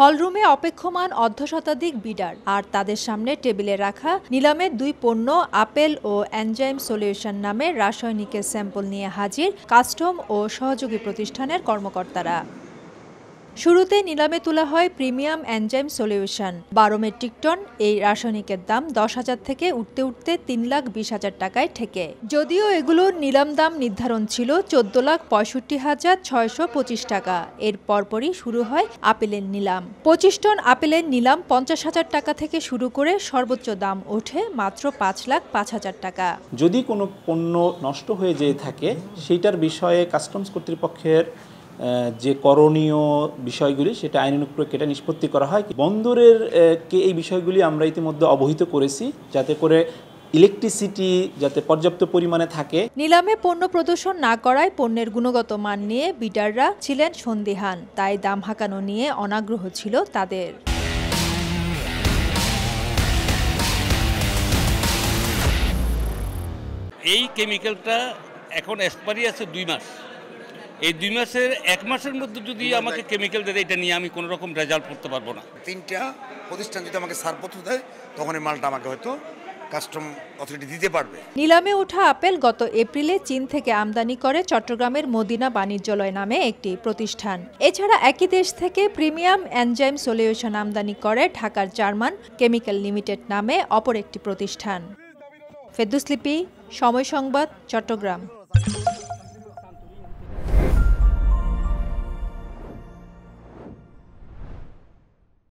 হলরুমে অপেক্ষমান অর্ধশতাধিক বিডার আর তাদের সামনে টেবিলে রাখা নিলামের দুই পণ্য আপেল ও অ্যানজাইম সলিউশন নামে রাসায়নিকের স্যাম্পল নিয়ে হাজির কাস্টম ও সহযোগী প্রতিষ্ঠানের কর্মকর্তারা শুরুতে নিলামে তোলা হয় প্রিমিয়াম অ্যানজাইম সলিউশন বারো মেট্রিক টন এই রাসায়নিকের দাম দশ হাজার থেকে উঠতে উঠতে তিন লাখ বিশ হাজার টাকায় ঠেকে যদিও এগুলোর নিলাম দাম নির্ধারণ ছিল চোদ্দ লাখ পঁয়ষট্টি হাজার ছয়শো পঁচিশ টাকা এর পরপরই শুরু হয় আপেলের নিলাম পঁচিশ টন আপেলের নিলাম পঞ্চাশ হাজার টাকা থেকে শুরু করে সর্বোচ্চ দাম ওঠে মাত্র পাঁচ লাখ পাঁচ হাজার টাকা যদি কোনো পণ্য নষ্ট হয়ে যেয়ে থাকে সেইটার বিষয়ে কাস্টমস কর্তৃপক্ষের যে করণীয় বিষয়গুলি সেটা আইন এটা নিষ্পত্তি করা হয় বন্দরের কে এই বিষয়গুলি আমরা ইতিমধ্যে অবহিত করেছি যাতে করে ইলেকট্রিসিটি যাতে পর্যাপ্ত পরিমাণে থাকে নিলামে পণ্য প্রদর্শন না করায় পণ্যের গুণগত মান নিয়ে বিটাররা ছিলেন সন্দেহান তাই দাম হাঁকানো নিয়ে অনাগ্রহ ছিল তাদের এই কেমিক্যালটা এখন এক্সপারি আছে দুই মাস এই দুই মাসের এক মাসের মধ্যে যদি আমাকে কেমিক্যাল দেয় এটা নিয়ে আমি কোনো রকম রেজাল্ট করতে পারবো না তিনটা প্রতিষ্ঠান যদি আমাকে সারপত্র দেয় তখন এই মালটা আমাকে হয়তো কাস্টম অথরিটি দিতে পারবে নিলামে ওঠা আপেল গত এপ্রিলে চীন থেকে আমদানি করে চট্টগ্রামের মদিনা বাণিজ্যালয় নামে একটি প্রতিষ্ঠান এছাড়া একই দেশ থেকে প্রিমিয়াম এনজাইম সলিউশন আমদানি করে ঢাকার জার্মান কেমিক্যাল লিমিটেড নামে অপর একটি প্রতিষ্ঠান ফেদুসলিপি সময় সংবাদ চট্টগ্রাম